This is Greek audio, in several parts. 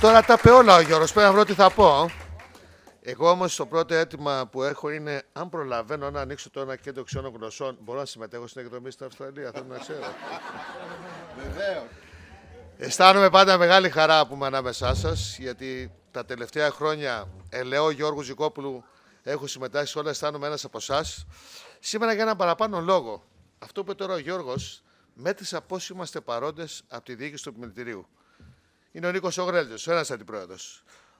Τώρα τα είπε όλα ο Γιώργος, πρέπει να βρω τι θα πω. Εγώ όμως το πρώτο αίτημα που έχω είναι αν προλαβαίνω να ανοίξω το ένα κέντρο ξένων γνωσών, μπορώ να συμμετέχω στην εκδομή στην Αυστραλία. Θέλω να ξέρω. Βεβαίως. Αισθάνομαι πάντα μεγάλη χαρά που είμαι ανάμεσά σας, γιατί τα τελευταία χρόνια ελαιό Γιώργου Ζικόπουλου έχω συμμετάσχει σε όλα. Αισθάνομαι ένας από εσάς. Σήμερα για έναν παραπάνω λόγο. Αυτό που είπε τώρα ο Γιώργος μέτρησα πώ είμαστε παρόντες από τη διοίκηση του επιμελητηρίου είναι ο Νίκος Ογρέλτο, ο ένας αντιπρόεδρος.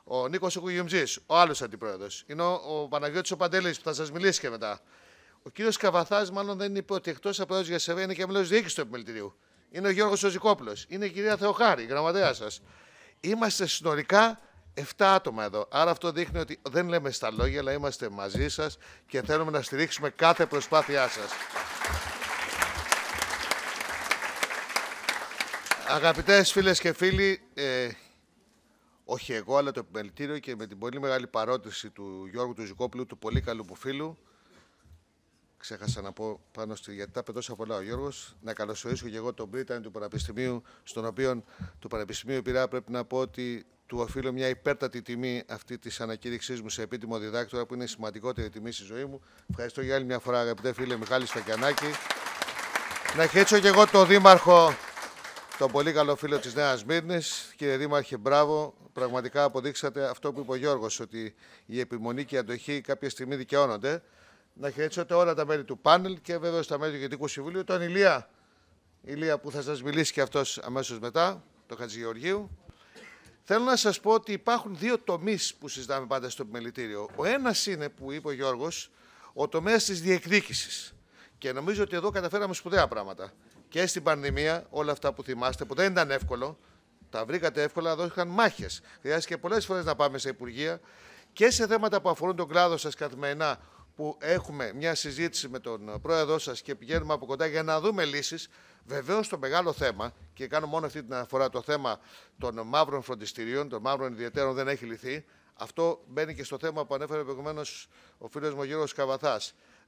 Ο Νίκος Ογκουγιουμτζή, ο άλλος αντιπρόεδρος. Είναι ο, ο Παναγιώτης ο Παντελή που θα σας μιλήσει και μετά. Ο κύριος Καβαθάς, μάλλον δεν είπε ότι εκτός από εδώ για σεβέ είναι και μέλο διοίκηση του επιμελητηρίου. Είναι ο Γιώργος Ζωζικόπλο. Είναι η κυρία Θεοχάρη, η γραμματέα σας. Είμαστε συνολικά 7 άτομα εδώ. Άρα αυτό δείχνει ότι δεν λέμε στα λόγια, αλλά είμαστε μαζί σας και θέλουμε να στηρίξουμε κάθε προσπάθειά σας. Αγαπητές φίλες και φίλοι, ε, όχι εγώ, αλλά το επιμελητήριο και με την πολύ μεγάλη παρότηση του Γιώργου του Ζικόπουλου, του πολύ καλού μου φίλου, ξέχασα να πω πάνω στη γιατί τα πετώσα πολλά ο Γιώργος, να καλωσορίσω και εγώ τον Πρίτανη του Πανεπιστημίου, στον οποίο του Πανεπιστημίου Πειρά πρέπει να πω ότι του οφείλω μια υπέρτατη τιμή αυτή της ανακήρυξής μου σε επίτιμο διδάκτορα, που είναι η σημαντικότερη τιμή στη ζωή μου. Ευχαριστώ για άλλη μια φορά, αγαπητέ φίλε Μιχάλη Στακιανάκη. Να χαιρετήσω και εγώ τον Δήμαρχο τον πολύ καλό φίλο της Νέας Μύρνης. Κύριε Δήμαρχε, μπράβο. Πραγματικά αποδείξατε αυτό που είπε ο Γιώργος, ότι η επιμονή και η αντοχή κάποια στιγμή δικαιώνονται. Να χαιρετήσετε όλα τα μέλη του πάνελ και βέβαια στα μέλη του Γενικού Συμβουλίου. Τον Ηλία, Ηλία που θα σας μιλήσει και αυτός αμέσως μετά, τον Χατζηγεωργίου. Θέλω να σας πω ότι υπάρχουν δύο τομείς που συζητάμε πάντα στο επιμελητήριο. Ο ένας είναι που είπε ο Γιώργος, ο τομέας της διεκδίκησης. Και νομίζω ότι εδώ καταφέραμε σπουδαία πράγματα και στην πανδημία όλα αυτά που θυμάστε, που δεν ήταν εύκολο, τα βρήκατε εύκολα, εδώ είχαν μάχες. Χρειάστηκε πολλές φορές να πάμε σε υπουργεία και σε θέματα που αφορούν τον κλάδο σας καθημερινά, που έχουμε μια συζήτηση με τον πρόεδρό σας και πηγαίνουμε από κοντά για να δούμε λύσεις. Βεβαίως το μεγάλο θέμα, και κάνω μόνο αυτή την αναφορά, το θέμα των μαύρων φροντιστηρίων, των μαύρων ιδιαιτέρων δεν έχει λυθεί. Αυτό μπαίνει και στο θέμα που ανέφερε προηγουμένως ο φίλος μου Γιώργος Καβαθάς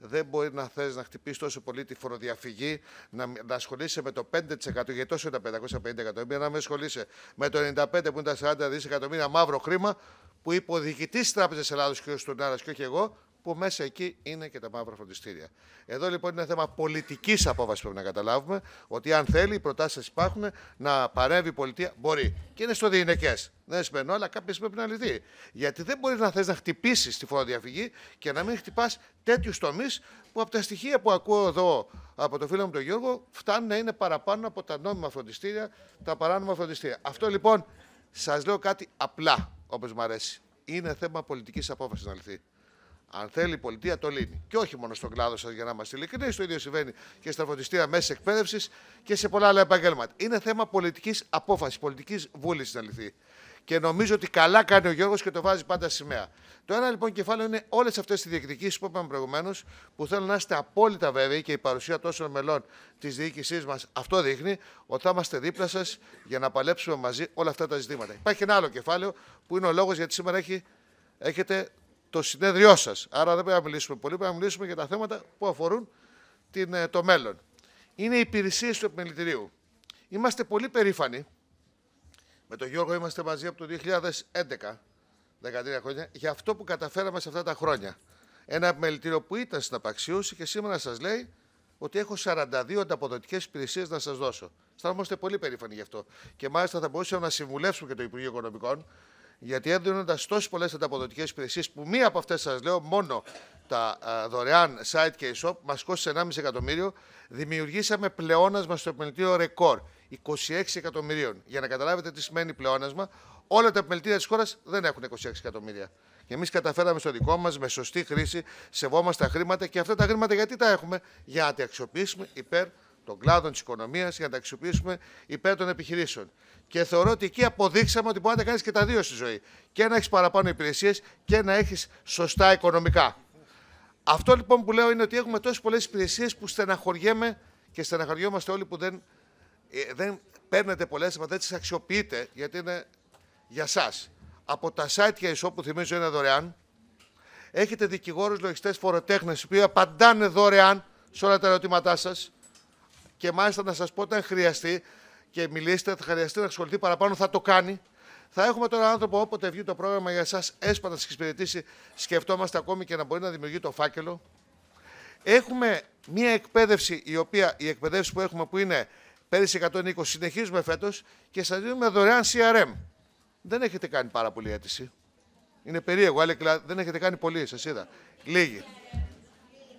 δεν μπορεί να θες να χτυπήσεις τόσο πολύ τη φοροδιαφυγή, να, να ασχολείσαι με το 5%, γιατί τόσο είναι τα 550 εκατομμύρια, να με ασχολείσαι με το 95 που είναι τα 40 δισεκατομμύρια μαύρο χρήμα, που είπε ο διοικητής της Τράπεζας Ελλάδος, κ. Στουρνάρας και όχι εγώ, που μέσα εκεί είναι και τα μαύρα φροντιστήρια. Εδώ λοιπόν είναι θέμα πολιτικής απόφασης πρέπει να καταλάβουμε ότι αν θέλει, οι προτάσεις υπάρχουν, να παρεύει η πολιτεία μπορεί. Και είναι στο διηνεκές. Δεν σημαίνει αλλά κάποιες πρέπει να λυθεί. Γιατί δεν μπορεί να θες να χτυπήσεις τη φοροδιαφυγή και να μην χτυπάς τέτοιους τομείς που από τα στοιχεία που ακούω εδώ από το φίλο μου τον Γιώργο φτάνουν να είναι παραπάνω από τα νόμιμα φροντιστήρια, τα παράνομα φροντιστήρια. Αυτό λοιπόν σας λέω κάτι απλά, όπως μου αρέσει. Είναι θέμα πολιτικής απόφασης να λυθεί. Αν θέλει η πολιτεία, το λύνει. Και όχι μόνο στον κλάδο σας, για να είμαστε ειλικρινείς, το ίδιο συμβαίνει και στα φωτιστήρια μέσης εκπαίδευσης και σε πολλά άλλα επαγγέλματα. Είναι θέμα πολιτικής απόφασης, πολιτικής βούλησης να λυθεί. Και νομίζω ότι καλά κάνει ο Γιώργος και το βάζει πάντα σημαία. Το ένα λοιπόν κεφάλαιο είναι όλες αυτές τι διεκδικήσεις που είπαμε προηγουμένως, που θέλω να είστε απόλυτα βέβαιοι και η παρουσία τόσων μελών της διοίκησής μας αυτό δείχνει, ότι θα είμαστε δίπλα σας για να παλέψουμε μαζί όλα αυτά τα ζητήματα. Υπάρχει ένα άλλο κεφάλαιο που είναι ο λόγος γιατί σήμερα έχετε το συνέδριό σας. Άρα δεν πρέπει να μιλήσουμε πολύ, πρέπει να μιλήσουμε για τα θέματα που αφορούν την, ε, το μέλλον. Είναι οι υπηρεσίες του επιμελητηρίου. Είμαστε πολύ περήφανοι. Με τον Γιώργο είμαστε μαζί από το 2011, 13 χρόνια, για αυτό που καταφέραμε σε αυτά τα χρόνια. Ένα επιμελητήριο που ήταν στην απαξίωση και σήμερα σας λέει ότι έχω 42 ανταποδοτικές υπηρεσίες να σας δώσω. Αισθανόμαστε πολύ περήφανοι γι' αυτό. Και μάλιστα θα μπορούσαμε να συμβουλεύσουμε και το Υπουργείο Οικονομικών γιατί έδινοντα τόσες πολλές ανταποδοτικές υπηρεσίες, που μία από αυτές σας λέω μόνο τα ε, δωρεάν site και e-shop μας κόστησε 1,5 εκατομμύριο, δημιουργήσαμε πλεόνασμα στο επιμελητήριο ρεκόρ 26 εκατομμυρίων. Για να καταλάβετε τι σημαίνει πλεόνασμα, όλα τα επιμελητήρια της χώρας δεν έχουν 26 εκατομμύρια. Και εμείς καταφέραμε στο δικό μας με σωστή χρήση, σεβόμαστε τα χρήματα και αυτά τα χρήματα γιατί τα έχουμε, για να τα αξιοποιήσουμε υπέρ των κλάδων της οικονομίας, για να τα αξιοποιήσουμε υπέρ των επιχειρήσεων. Και θεωρώ ότι εκεί αποδείξαμε ότι μπορεί να κάνεις και τα δύο στη ζωή. Και να έχεις παραπάνω υπηρεσίες και να έχεις σωστά οικονομικά. Αυτό λοιπόν που λέω είναι ότι έχουμε τόσες πολλές υπηρεσίες που στεναχωριέμαι και στεναχωριόμαστε όλοι που δεν, ε, δεν παίρνετε πολλέ, αλλά δεν τις αξιοποιείτε γιατί είναι για εσά. Από τα site και που θυμίζω είναι δωρεάν, έχετε δικηγόρους, λογιστές, φοροτέχνες, οι οποίοι απαντάνε δωρεάν σε όλα τα ερωτήματά σας. Και μάλιστα να σας πω, όταν χρειαστεί, και μιλήσετε, θα χρειαστεί να ασχοληθεί παραπάνω, θα το κάνει. Θα έχουμε τώρα άνθρωπο όποτε βγει το πρόγραμμα για εσάς, έσπατα να σας εξυπηρετήσει. Σκεφτόμαστε ακόμη και να μπορεί να δημιουργεί το φάκελο. Έχουμε μια εκπαίδευση, η οποία η εκπαίδευση που έχουμε που είναι πέρυσι 120, συνεχίζουμε φέτος και σας δίνουμε δωρεάν CRM. Δεν έχετε κάνει πάρα πολύ αίτηση. Είναι περίεργο, αλλά δεν έχετε κάνει πολύ, σας είδα. Λίγοι.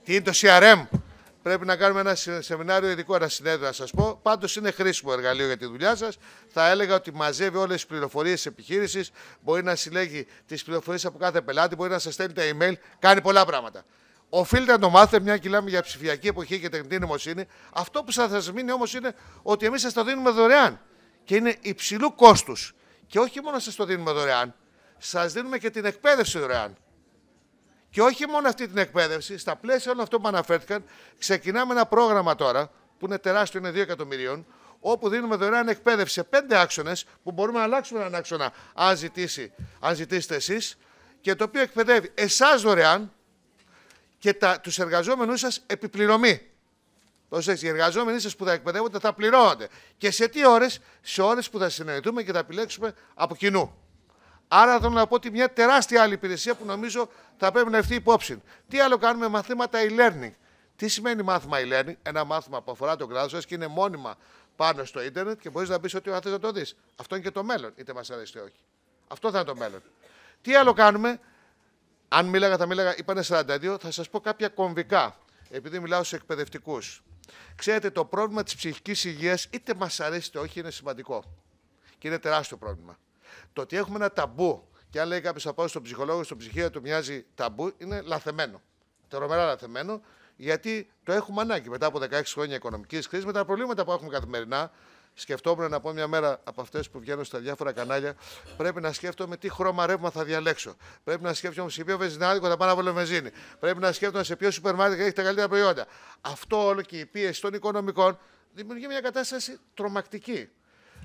Τι είναι το CRM. Πρέπει να κάνουμε ένα σεμινάριο ειδικό, ένα συνέδριο να σας πω. Πάντως είναι χρήσιμο εργαλείο για τη δουλειά σας. Θα έλεγα ότι μαζεύει όλες τις πληροφορίες της επιχείρησης. Μπορεί να συλλέγει τις πληροφορίες από κάθε πελάτη, μπορεί να σας στέλνει τα email. Κάνει πολλά πράγματα. Οφείλετε να το μάθετε, μια και μιλάμε για ψηφιακή εποχή και τεχνητή νοημοσύνη. Αυτό που θα σας μείνει όμως είναι ότι εμείς σας το δίνουμε δωρεάν. Και είναι υψηλού κόστους. Και όχι μόνο σας το δίνουμε δωρεάν, σας δίνουμε και την εκπαίδευση δωρεάν. Και όχι μόνο αυτή την εκπαίδευση, στα πλαίσια όλων αυτών που αναφέρθηκαν, ξεκινάμε ένα πρόγραμμα τώρα, που είναι τεράστιο, είναι 2 εκατομμυρίων, όπου δίνουμε δωρεάν εκπαίδευση σε πέντε άξονες, που μπορούμε να αλλάξουμε έναν άξονα, αν, ζητήσει, ζητήσετε εσείς, και το οποίο εκπαιδεύει εσάς δωρεάν και τους εργαζόμενους σας επιπληρωμή. Προσέξτε, οι εργαζόμενοι σας που θα εκπαιδεύονται θα πληρώνονται. Και σε τι ώρες, σε ώρες που θα συνεννοηθούμε και θα επιλέξουμε από κοινού. Άρα θέλω να πω ότι μια τεράστια άλλη υπηρεσία που νομίζω θα πρέπει να ευθεί υπόψη. Τι άλλο κάνουμε μαθήματα e-learning. Τι σημαίνει μάθημα e-learning, ένα μάθημα που αφορά τον κλάδο και είναι μόνιμα πάνω στο ίντερνετ και μπορείς να πεις ότι θα να το δεις. Αυτό είναι και το μέλλον, είτε μας αρέσει είτε όχι. Αυτό θα είναι το μέλλον. Τι άλλο κάνουμε, αν μίλαγα, θα μίλαγα, είπανε 42, θα σας πω κάποια κομβικά, επειδή μιλάω στου εκπαιδευτικούς. Ξέρετε, το πρόβλημα της ψυχικής υγείας, είτε μας αρέσει είτε όχι, είναι σημαντικό. Και είναι τεράστιο πρόβλημα. Το ότι έχουμε ένα ταμπού και αν λέει κάποιος θα πάω στον ψυχολόγο, στον ψυχία του μοιάζει ταμπού, είναι λαθεμένο. Τερομερά λαθεμένο, γιατί το έχουμε ανάγκη. Μετά από 16 χρόνια οικονομικής κρίσης, με τα προβλήματα που έχουμε καθημερινά, σκεφτόμουν να πω μια μέρα από αυτές που βγαίνω στα διάφορα κανάλια, πρέπει να σκέφτομαι τι χρώμα ρεύμα θα διαλέξω. Πρέπει να σκέφτομαι σε ποιο βεζινάδικο θα πάω να βάλω Πρέπει να σκέφτομαι σε ποιο σούπερ μάρκετ έχει τα καλύτερα προϊόντα. Αυτό όλο και η πίεση των οικονομικών δημιουργεί μια κατάσταση τρομακτική.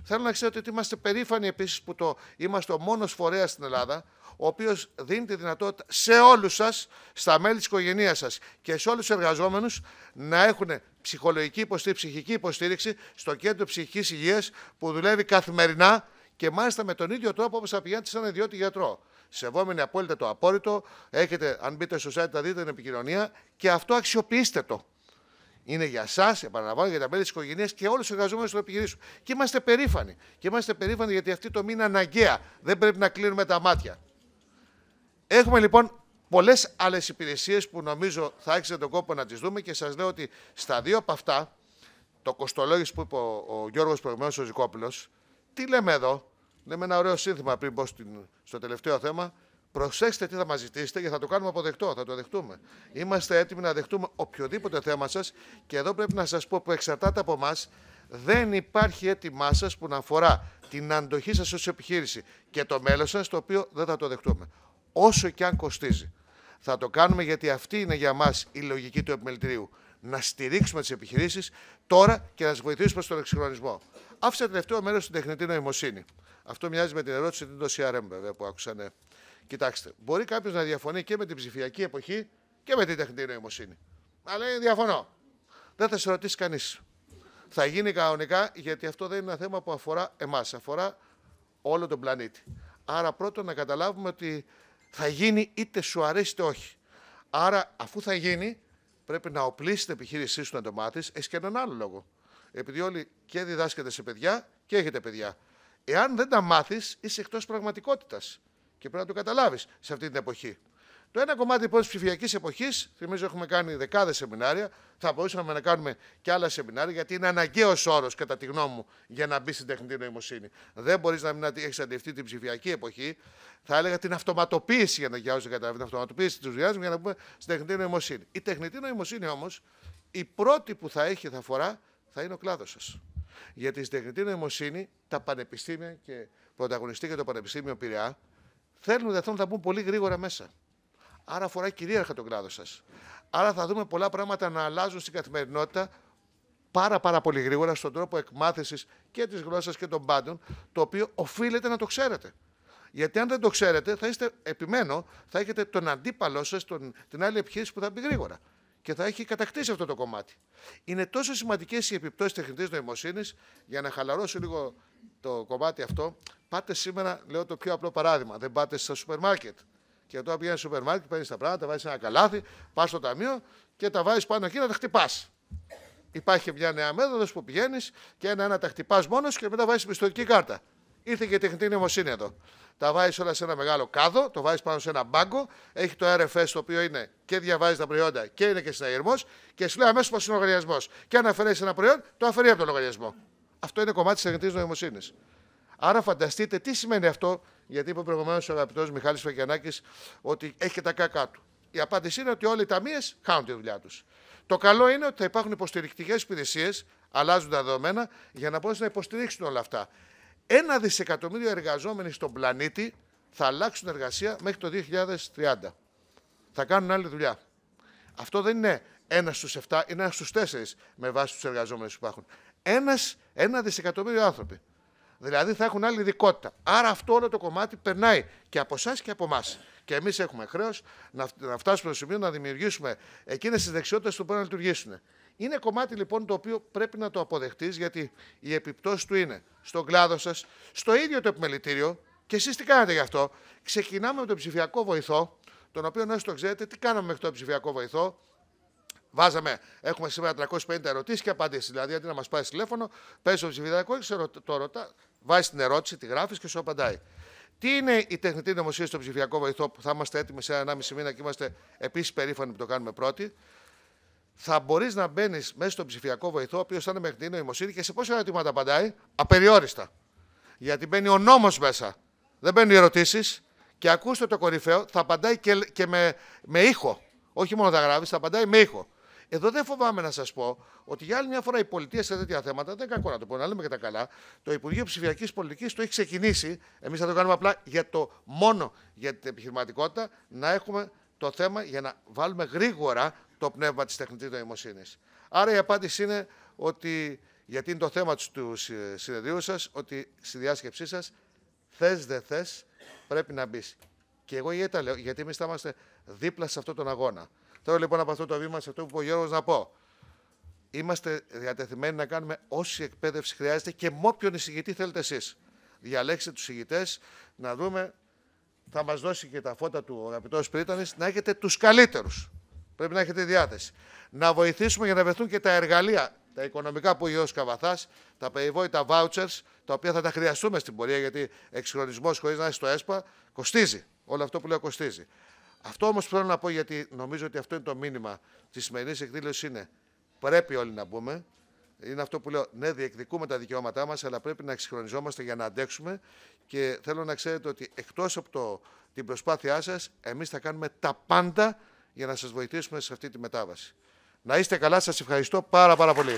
Θέλω να ξέρετε ότι είμαστε περήφανοι επίσης που το, είμαστε ο μόνος φορέας στην Ελλάδα, ο οποίος δίνει τη δυνατότητα σε όλους σας, στα μέλη της οικογένειάς σας και σε όλους τους εργαζόμενους, να έχουν ψυχολογική υποστήριξη, ψυχική υποστήριξη στο κέντρο ψυχικής υγείας που δουλεύει καθημερινά και μάλιστα με τον ίδιο τρόπο όπως θα πηγαίνετε σαν ιδιώτη γιατρό. Σεβόμενοι απόλυτα το απόρριτο, έχετε, αν μπείτε στο site, θα δείτε την επικοινωνία και αυτό αξιοποιήστε το. Είναι για εσά, επαναλαμβάνω, για τα μέλη της οικογένειας και όλους τους εργαζόμενους του επιχειρήσεων. Και είμαστε περήφανοι. Και είμαστε περήφανοι γιατί αυτή το μήνα αναγκαία. Δεν πρέπει να κλείνουμε τα μάτια. Έχουμε λοιπόν πολλές άλλες υπηρεσίες που νομίζω θα έχετε τον κόπο να τις δούμε και σας λέω ότι στα δύο από αυτά, το κοστολόγηση που είπε ο, ο Γιώργος προηγουμένως ο Ζικόπουλος, τι λέμε εδώ. Λέμε ένα ωραίο σύνθημα πριν πω στο τελευταίο θέμα. Προσέξτε τι θα μας ζητήσετε και θα το κάνουμε αποδεκτό, θα το δεχτούμε. Είμαστε έτοιμοι να δεχτούμε οποιοδήποτε θέμα σας και εδώ πρέπει να σας πω που εξαρτάται από εμάς, δεν υπάρχει έτοιμά σας που να αφορά την αντοχή σας ως επιχείρηση και το μέλλον σας, το οποίο δεν θα το δεχτούμε. Όσο και αν κοστίζει. Θα το κάνουμε γιατί αυτή είναι για μας η λογική του επιμελητηρίου. Να στηρίξουμε τις επιχειρήσεις τώρα και να τις βοηθήσουμε στον εξυγχρονισμό. Άφησα τελευταίο μέρος στην τεχνητή νοημοσύνη. Αυτό μοιάζει με την ερώτηση του CRM, βέβαια, που άκουσαν ναι. Κοιτάξτε, μπορεί κάποιος να διαφωνεί και με την ψηφιακή εποχή και με την τεχνητή νοημοσύνη. Αλλά είναι διαφωνώ. Δεν θα σε ρωτήσει κανείς. Θα γίνει κανονικά γιατί αυτό δεν είναι ένα θέμα που αφορά εμάς, αφορά όλο τον πλανήτη. Άρα πρώτον να καταλάβουμε ότι θα γίνει είτε σου αρέσει είτε όχι. Άρα αφού θα γίνει, πρέπει να οπλίσει την επιχείρησή σου να το μάθεις. Έχεις και έναν άλλο λόγο. Επειδή όλοι και διδάσκεται σε παιδιά και έχετε παιδιά. Εάν δεν τα μάθεις, είσαι εκτός πραγματικότητας. Και πρέπει να το καταλάβεις σε αυτή την εποχή. Το ένα κομμάτι λοιπόν της ψηφιακής εποχής, θυμίζω έχουμε κάνει δεκάδες σεμινάρια, θα μπορούσαμε να κάνουμε και άλλα σεμινάρια, γιατί είναι αναγκαίος όρος, κατά τη γνώμη μου, για να μπει στην τεχνητή νοημοσύνη. Δεν μπορείς να μην έχει αντιληφθεί την ψηφιακή εποχή, θα έλεγα την αυτοματοποίηση, για να γιάζει κατά την αυτοματοποίηση της δουλειάς για να πούμε στην τεχνητή νοημοσύνη. Η τεχνητή νοημοσύνη όμως, η πρώτη που θα έχει, θα φορά, θα είναι ο κλάδος σας. Γιατί στην τεχνητή νοημοσύνη, τα πανεπιστήμια και πρωταγωνιστή και το Πανεπιστήμιο Πειραιά, θέλουν δεν θέλουν να μπουν πολύ γρήγορα μέσα. Άρα αφορά κυρίαρχα τον κλάδο σας. Άρα θα δούμε πολλά πράγματα να αλλάζουν στην καθημερινότητα πάρα πάρα πολύ γρήγορα στον τρόπο εκμάθησης και της γλώσσας και των πάντων, το οποίο οφείλετε να το ξέρετε. Γιατί αν δεν το ξέρετε, θα είστε, επιμένω, θα έχετε τον αντίπαλό σας, την άλλη επιχείρηση που θα μπει γρήγορα και θα έχει κατακτήσει αυτό το κομμάτι. Είναι τόσο σημαντικές οι επιπτώσεις τεχνητής νοημοσύνης για να χαλαρώσω λίγο το κομμάτι αυτό. Πάτε σήμερα, λέω το πιο απλό παράδειγμα. Δεν πάτε στα σούπερ μάρκετ. Και όταν πηγαίνεις στο σούπερ μάρκετ, παίρνεις τα πράγματα, βάζεις ένα καλάθι, πας στο ταμείο και τα βάζεις πάνω εκεί να τα χτυπάς. Υπάρχει μια νέα μέθοδος που πηγαίνεις και ένα-ένα τα χτυπάς μόνος και μετά βάζεις πιστοτική κάρτα. Ήρθε και η τεχνητή νοημοσύνη εδώ τα βάζεις όλα σε ένα μεγάλο κάδο, το βάζεις πάνω σε ένα μπάγκο, έχει το RFS το οποίο είναι και διαβάζεις τα προϊόντα και είναι και συναγερμός και σου λέει αμέσως πως είναι λογαριασμός. Και αν αφαιρέσεις ένα προϊόν, το αφαιρεί από τον λογαριασμό. Αυτό είναι κομμάτι της τεχνητή νοημοσύνης. Άρα φανταστείτε τι σημαίνει αυτό, γιατί είπε προηγουμένως ο αγαπητός Μιχάλης Φακιανάκη ότι έχει και τα κακά του. Η απάντηση είναι ότι όλοι οι ταμείες χάνουν τη δουλειά τους. Το καλό είναι ότι θα υπάρχουν υποστηρικτικές υπηρεσίες, αλλάζουν τα δεδομένα για να μπορέσουν να υποστηρίξουν όλα αυτά ένα δισεκατομμύριο εργαζόμενοι στον πλανήτη θα αλλάξουν εργασία μέχρι το 2030. Θα κάνουν άλλη δουλειά. Αυτό δεν είναι ένας στους 7, είναι ένας στους 4 με βάση τους εργαζόμενους που υπάρχουν. Ένας, ένα δισεκατομμύριο άνθρωποι. Δηλαδή θα έχουν άλλη ειδικότητα. Άρα αυτό όλο το κομμάτι περνάει και από εσάς και από εμάς. Και εμείς έχουμε χρέος να φτάσουμε στο σημείο να δημιουργήσουμε εκείνες τις δεξιότητες που μπορούν να λειτουργήσουν. Είναι κομμάτι λοιπόν το οποίο πρέπει να το αποδεχτείς, γιατί η επιπτώση του είναι στον κλάδο σας, στο ίδιο το επιμελητήριο. Και εσείς τι κάνετε γι' αυτό. Ξεκινάμε με τον ψηφιακό βοηθό, τον οποίο να το ξέρετε, τι κάναμε μέχρι τον ψηφιακό βοηθό. Βάζαμε, έχουμε σήμερα 350 ερωτήσεις και απαντήσεις. Δηλαδή, αντί να μας πάρει τηλέφωνο, παίζει το ψηφιακό το ρωτά, βάζει την ερώτηση, τη γράφεις και σου απαντάει. Τι είναι η τεχνητή νομοσύνη στο ψηφιακό βοηθό που θα είμαστε έτοιμοι σε 1,5 μήνα και είμαστε επίσης περήφανοι που το κάνουμε πρώτοι θα μπορείς να μπαίνεις μέσα στον ψηφιακό βοηθό, ο οποίος θα είναι με την νοημοσύνη και σε πόσα ερωτήματα απαντάει, απεριόριστα. Γιατί μπαίνει ο νόμος μέσα. Δεν μπαίνουν οι ερωτήσεις. Και ακούστε το κορυφαίο, θα απαντάει και, με, με ήχο. Όχι μόνο τα γράφεις, θα απαντάει με ήχο. Εδώ δεν φοβάμαι να σας πω ότι για άλλη μια φορά η πολιτεία σε τέτοια θέματα, δεν κακό να το πω, να λέμε και τα καλά, το Υπουργείο Ψηφιακής Πολιτικής το έχει ξεκινήσει. Εμείς θα το κάνουμε απλά για το μόνο για την επιχειρηματικότητα, να έχουμε το θέμα για να βάλουμε γρήγορα το πνεύμα της τεχνητής νοημοσύνης. Άρα η απάντηση είναι ότι, γιατί είναι το θέμα τους ε, συνεδρίους σας, ότι στη διάσκεψή σας θες δεν θες πρέπει να μπεις. Και εγώ γιατί τα λέω, γιατί εμείς θα είμαστε δίπλα σε αυτόν τον αγώνα. Θέλω λοιπόν από αυτό το βήμα, σε αυτό που είπε ο Γιώργος να πω. Είμαστε διατεθειμένοι να κάνουμε όση εκπαίδευση χρειάζεται και με όποιον εισηγητή θέλετε εσείς. Διαλέξτε τους ηγητέ, να δούμε, θα μας δώσει και τα φώτα του ο αγαπητός να έχετε τους καλύτερους. Πρέπει να έχετε διάθεση. Να βοηθήσουμε για να βρεθούν και τα εργαλεία, τα οικονομικά που ο Καβαθά, τα περιβόητα vouchers, τα οποία θα τα χρειαστούμε στην πορεία, γιατί εξυγχρονισμός χωρίς να είσαι στο ΕΣΠΑ κοστίζει. Όλο αυτό που λέω κοστίζει. Αυτό όμως πρέπει θέλω να πω, γιατί νομίζω ότι αυτό είναι το μήνυμα της σημερινής εκδήλωσης, είναι πρέπει όλοι να μπούμε. Είναι αυτό που λέω. Ναι, διεκδικούμε τα δικαιώματά μας, αλλά πρέπει να εξυγχρονιζόμαστε για να αντέξουμε. Και θέλω να ξέρετε ότι εκτός από την προσπάθειά σας, εμείς θα κάνουμε τα πάντα για να σας βοηθήσουμε σε αυτή τη μετάβαση. Να είστε καλά, σας ευχαριστώ πάρα πάρα πολύ.